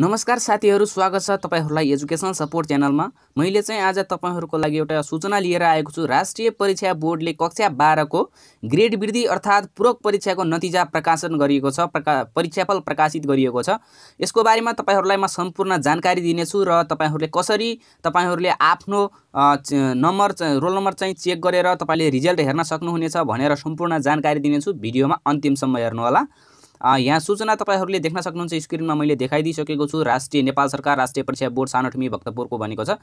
नमस्कार साथीहरू स्वागत छ तपाईँहरूलाई एजुकेसन सपोर्ट च्यानलमा मैले चाहिँ आज तपाईँहरूको लागि एउटा सूचना लिएर आएको छु राष्ट्रिय परीक्षा बोर्डले कक्षा बाह्रको ग्रेड वृद्धि अर्थात् पूरक परीक्षाको नतिजा प्रकाशन गरिएको छ प्रका परीक्षाफल प्रकाशित गरिएको छ यसको बारेमा तपाईँहरूलाई म सम्पूर्ण जानकारी दिनेछु र तपाईँहरूले कसरी तपाईँहरूले आफ्नो नम्बर रोल नम्बर चाहिँ चेक गरेर तपाईँले रिजल्ट हेर्न सक्नुहुनेछ भनेर सम्पूर्ण जानकारी दिनेछु भिडियोमा अन्तिमसम्म हेर्नुहोला यहाँ सूचना तपाईँहरूले देख्न सक्नुहुन्छ स्क्रिनमा मैले देखाइदिइसकेको छु राष्ट्रिय नेपाल सरकार राष्ट्रिय परीक्षा बोर्ड सानोठमी भक्तपुरको भनेको छ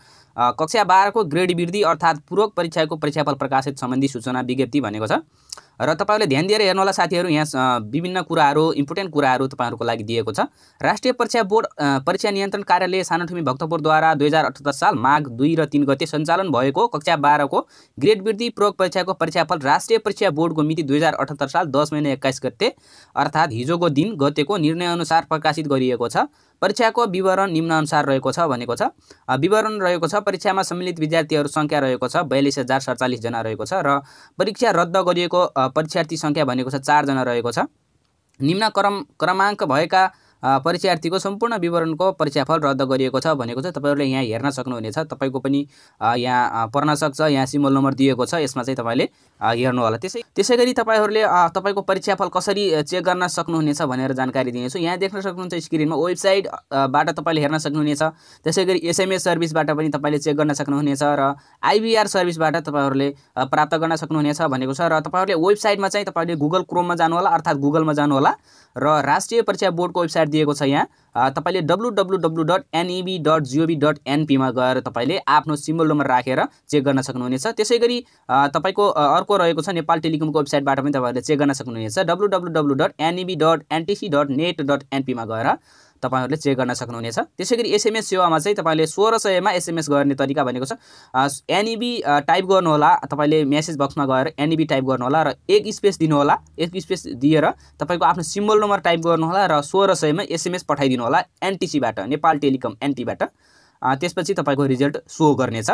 कक्षा बाह्रको ग्रेड वृद्धि अर्थात् पूर्वक परीक्षाको परीक्षाफल प्रकाशित सम्बन्धी सूचना विज्ञप्ति भनेको छ र तपाईँहरूले ध्यान दिएर हेर्नुहोला साथीहरू यहाँ विभिन्न कुराहरू इम्पोर्टेन्ट कुराहरू तपाईँहरूको लागि दिएको छ राष्ट्रिय परीक्षा बोर्ड परीक्षा नियन्त्रण कार्यालय सानोठुमी भक्तपुरद्वारा दुई हजार अठहत्तर साल माघ दुई र तिन गते सञ्चालन भएको कक्षा बाह्रको ग्रेड वृद्धि प्रयोग परीक्षाको परीक्षाफल राष्ट्रिय परीक्षा बोर्डको मिति दुई हजार अठहत्तर साल दस महिना एक्काइस गते अर्थात् हिजोको दिन गतेको निर्णयअनुसार प्रकाशित गरिएको छ परीक्षाको विवरण निम्नअनुसार रहेको छ भनेको छ विवरण रहेको छ परीक्षामा सम्मिलित विद्यार्थीहरू सङ्ख्या रहेको छ बयालिस हजार सडचालिसजना रहेको छ र परीक्षा रद्द गरिएको परीक्षार्थी सङ्ख्या भनेको छ चारजना रहेको छ निम्न क्रम क्रमाङ्क भएका परीक्षार्थीको सम्पूर्ण विवरणको परीक्षाफल रद्द गरिएको छ भनेको छ तपाईँहरूले यहाँ हेर्न सक्नुहुनेछ तपाईँको पनि यहाँ पर्न सक्छ यहाँ सिमल नम्बर दिएको छ यसमा चाहिँ तपाईँले हेर्नु होला त्यसै त्यसै गरी तपाईँहरूले तपाईँको परीक्षाफल कसरी चेक गर्न सक्नुहुनेछ भनेर जानकारी दिनेछु यहाँ देख्न सक्नुहुन्छ स्क्रिनमा वेबसाइटबाट तपाईँले हेर्न सक्नुहुनेछ त्यसै गरी एसएमएस सर्भिसबाट पनि तपाईँले चेक गर्न सक्नुहुनेछ र आइबिआर सर्भिसबाट तपाईँहरूले प्राप्त गर्न सक्नुहुनेछ भनेको छ र तपाईँहरूले वेबसाइटमा चाहिँ तपाईँले गुगल क्रोममा जानुहोला अर्थात् गुगलमा जानुहोला र राष्ट्रिय परीक्षा बोर्डको वेबसाइट दिएको छ यहाँ तपाईँले W W W dot NEB dot GOV dot एनपीमा गएर तपाईँले आफ्नो सिम्बल नम्बर राखेर चेक गर्न सक्नुहुनेछ त्यसै गरी तपाईँको अर्को रहेको छ नेपाल टेलिकमको वेबसाइटबाट पनि तपाईँहरूले चेक गर्न सक्नुहुनेछ W W W dot NEB dot NTC dot net dot एनपीमा गएर तपाईँहरूले चेक गर्न सक्नुहुनेछ त्यसै गरी एसएमएस सेवामा चाहिँ तपाईँले सोह्र सयमा एसएमएस गर्ने तरिका भनेको छ एनइबी टाइप e गर्नुहोला तपाईँले मेसेज बक्समा गएर एनइबी टाइप e गर्नुहोला र एक स्पेस दिनुहोला एक स्पेस दिएर तपाईँको आफ्नो सिम्बल नम्बर टाइप गर्नुहोला र सोह्र सयमा एसएमएस पठाइदिनु होला एनटिसीबाट नेपाल टेलिकम एनटीबाट त्यसपछि तपाईँको रिजल्ट सो गर्नेछ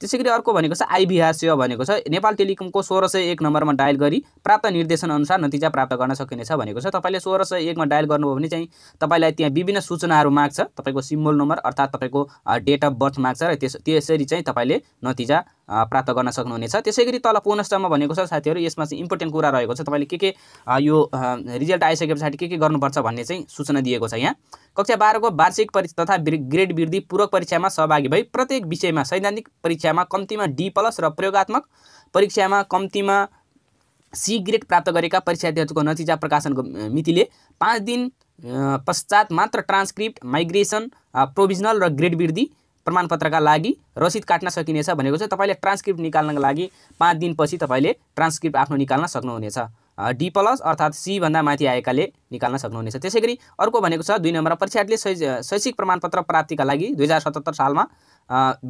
त्यसै गरी अर्को भनेको छ आइबिआर सेवा भनेको छ नेपाल टेलिकमको सोह्र सय एक नम्बरमा डायल गरी प्राप्त निर्देशन अनुसार नतिजा प्राप्त गर्न सकिनेछ भनेको छ तपाईँले सोह्र सय एकमा डायल गर्नुभयो भने चाहिँ तपाईँलाई त्यहाँ विभिन्न सूचनाहरू माग्छ तपाईँको सिम्बोल नम्बर अर्थात् तपाईँको डेट अफ बर्थ माग्छ र त्यस त्यसरी चाहिँ तपाईँले नतिजा प्राप्त गर्न सक्नुहुनेछ त्यसै गरी तल पुनस्टमा भनेको छ साथीहरू यसमा चाहिँ इम्पोर्टेन्ट कुरा रहेको छ तपाईँले के के यो रिजल्ट आइसके पछाडि के के गर्नुपर्छ भन्ने चाहिँ सूचना दिएको छ यहाँ कक्षा बाह्रको वार्षिक परीक्षा तथा ग्रेड वृद्धि पूरक परीक्षामा सहभागी भई प्रत्येक विषयमा सैद्धान्तिक परीक्षामा कम्तीमा डी प्लस र प्रयोगत्मक परीक्षामा कम्तीमा सी ग्रेड प्राप्त गरेका परीक्षार्थीहरूको नतिजा प्रकाशनको मितिले पाँच दिन पश्चात मात्र ट्रान्सक्रिप्ट माइग्रेसन प्रोभिजनल र ग्रेड वृद्धि प्रमाणपत्रका लागि रसिद काट्न सकिनेछ भनेको चाहिँ तपाईँले ट्रान्सक्रिप्ट निकाल्नको लागि पाँच दिनपछि तपाईँले ट्रान्सक्रिप्ट आफ्नो निकाल्न सक्नुहुनेछ डी प्लस अर्थात् सीभन्दा माथि आएकाले निकाल्न सक्नुहुनेछ त्यसै गरी अर्को भनेको छ दुई नम्बरमा परीक्षार्थीले शै शैक्षिक प्रमाणपत्र प्राप्तिका लागि दुई हजार सतहत्तर सालमा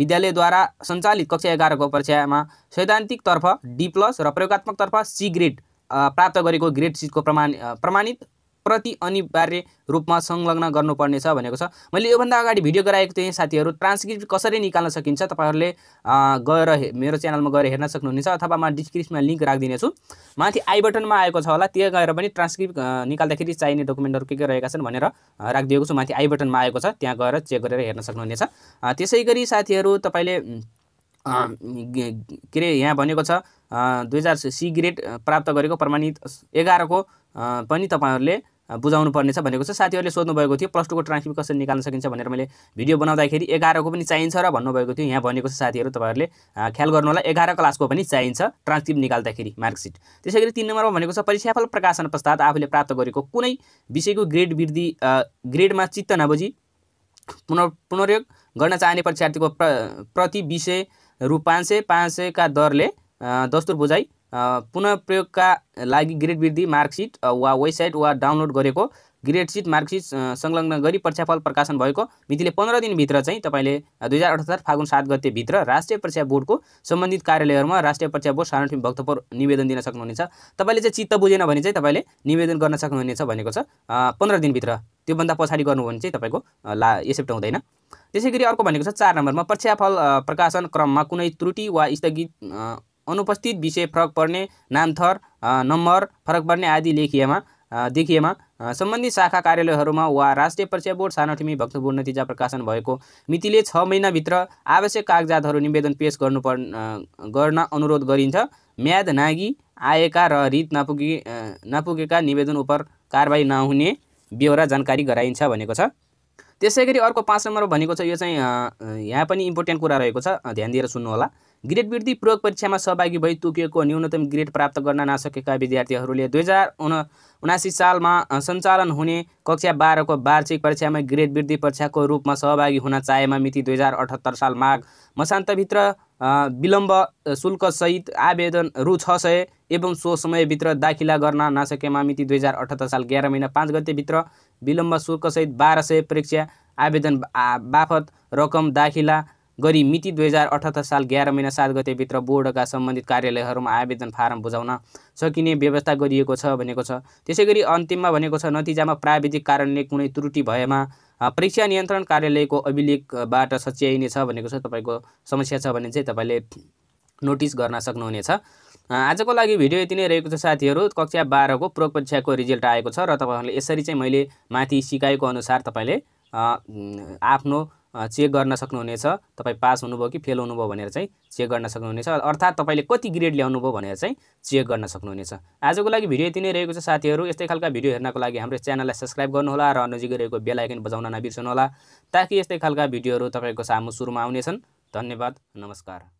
विद्यालयद्वारा सञ्चालित कक्षा एघारको परीक्षामा सैद्धान्तिकतर्फ डी प्लस र प्रयोगत्मकतर्फ सी ग्रेड प्राप्त गरेको ग्रेड सिटको प्रमाण प्रमाणित प्रति अनिवार्य रूपमा संलग्न गर्नुपर्नेछ भनेको छ मैले योभन्दा अगाडि भिडियो गराएको थिएँ साथीहरू ट्रान्सक्रिप्ट कसरी निकाल्न सकिन्छ तपाईँहरूले गएर मेरो च्यानलमा गएर हेर्न सक्नुहुनेछ अथवा म डिस्क्रिप्सनमा लिङ्क राखिदिनेछु माथि आई बटनमा आएको छ होला त्यहाँ गएर पनि ट्रान्सक्रिप्ट निकाल्दाखेरि चाहिने डकुमेन्टहरू के के रहेका छन् भनेर राखिदिएको छु माथि आई बटनमा आएको छ त्यहाँ गएर चेक गरेर हेर्न सक्नुहुनेछ त्यसै गरी साथीहरू तपाईँले के अरे यहाँ भनेको छ दुई हजार सी ग्रेड प्राप्त गरेको प्रमाणित एघारको पनि तपाईँहरूले बुझाउनु छ भनेको छ साथीहरूले सोध्नुभएको थियो प्लस टूको ट्रान्सक्रिप्ट कसरी निकाल्न सकिन्छ भनेर मैले भिडियो बनाउँदाखेरि एघारको पनि चाहिन्छ र भन्नुभएको थियो यहाँ भनेको छ साथीहरू तपाईँहरूले ख्याल गर्नु होला एघार क्लासको पनि चाहिन्छ ट्रान्सक्रिप्ट निकाल्दाखेरि मार्कसिट त्यसै गरी तिन नम्बरमा भनेको छ परीक्षाफल प्रकाशन पश्चात आफूले प्राप्त गरेको कुनै विषयको ग्रेड वृद्धि ग्रेडमा चित्त नबुझी पुन पुनर्योग गर्न चाहने परीक्षार्थीको प्र प्रति विषय रु पाँच सय पाँच सयका दरले दस्तुर बुझाइ पुनः प्रयोगका लागि ग्रेड वृद्धि मार्कसिट वा वेबसाइट वा डाउनलोड गरेको ग्रेड सिट मार्कसिट संलग्न गरी परीक्षाफल प्रकाशन भएको मितिले पन्ध्र दिनभित्र चाहिँ तपाईँले दुई हजार अठहत्तर फागुन सात गतेभित्र राष्ट्रिय परीक्षा बोर्डको सम्बन्धित कार्यालयहरूमा राष्ट्रिय परीक्षा बोर्ड सार्वजनिक भक्तपुर निवेदन दिन सक्नुहुनेछ तपाईँले चाहिँ चित्त बुझेन भने चाहिँ तपाईँले निवेदन गर्न सक्नुहुनेछ भनेको छ पन्ध्र दिनभित्र त्योभन्दा पछाडि गर्नुभयो भने चाहिँ तपाईँको ला एक्सेप्ट हुँदैन त्यसै गरी अर्को भनेको छ चार नम्बरमा परीक्षाफल प्रकाशन क्रममा कुनै त्रुटि वा स्थगित अनुपस्थित विषय फरक पर्ने नामथर नम्बर फरक पर्ने आदि लेखिएमा देखिएमा सम्बन्धित शाखा कार्यालयहरूमा वा राष्ट्रिय परीक्षा बोर्ड सानोठिमी भक्तपुर नतिजा प्रकाशन भएको मितिले छ महिनाभित्र आवश्यक कागजातहरू निवेदन पेस गर्नु पर् गर्न अनुरोध गरिन्छ म्याद नागी आएका र रित नपुगे नपुगेका निवेदन उप कारवाही नहुने बेहोरा जानकारी गराइन्छ भनेको छ त्यसै गरी अर्को पाँच नम्बर भनेको छ यो चाहिँ यहाँ पनि इम्पोर्टेन्ट कुरा रहेको छ ध्यान दिएर सुन्नुहोला ग्रेड वृद्धि प्रयोग परीक्षामा सहभागी भई तोकिएको न्यूनतम ग्रेड प्राप्त गर्न नसकेका विद्यार्थीहरूले दुई हजार उनासी सालमा सञ्चालन हुने कक्षा बाह्रको वार्षिक परीक्षामा ग्रेड वृद्धि परीक्षाको रूपमा सहभागी हुन चाहेमा मिति दुई हजार अठहत्तर साल माघ मसान्तभित्र विलम्ब शुल्कसहित आवेदन रु छ सय एवं सो समयभित्र दाखिला गर्न नसकेमा मिति दुई हजार अठहत्तर साल एघार महिना पाँच गतेभित्र विलम्ब शुल्कसहित बाह्र सय परीक्षा आवेदन बापत रकम दाखिला गरी मिति दुई हजार अठहत्तर साल एघार महिना सात गतेभित्र बोर्डका सम्बन्धित कार्यालयहरूमा आवेदन फारम बुझाउन सकिने व्यवस्था गरिएको छ भनेको छ त्यसै गरी अन्तिममा भनेको छ नतिजामा प्राविधिक कारणले कुनै त्रुटि भएमा परीक्षा नियन्त्रण कार्यालयको अभिलेखबाट सच्याइनेछ भनेको छ तपाईँको समस्या छ भने चाहिँ तपाईँले नोटिस गर्न सक्नुहुनेछ आजको लागि भिडियो यति नै रहेको छ साथीहरू कक्षा बाह्रको प्रोग परीक्षाको रिजल्ट आएको छ र तपाईँहरूले यसरी चाहिँ मैले माथि सिकाएको अनुसार तपाईँले आफ्नो चेक गर्न सक्नुहुनेछ तपाईँ पास हुनुभयो कि फेल हुनुभयो भनेर चाहिँ चेक गर्न सक्नुहुनेछ अर्थात् तपाईँले कति ग्रेड ल्याउनु भयो भनेर चाहिँ चेक गर्न सक्नुहुनेछ आजको लागि भिडियो यति नै रहेको छ साथीहरू यस्तै खालका भिडियो हेर्नको लागि हाम्रो च्यानललाई सब्सक्राइब गर्नुहोला र नजिकै रहेको बेलायकन बजाउन नबिर्सनुहोला ताकि यस्तै खालका भिडियोहरू तपाईँको सामु सुरुमा आउनेछन् धन्यवाद नमस्कार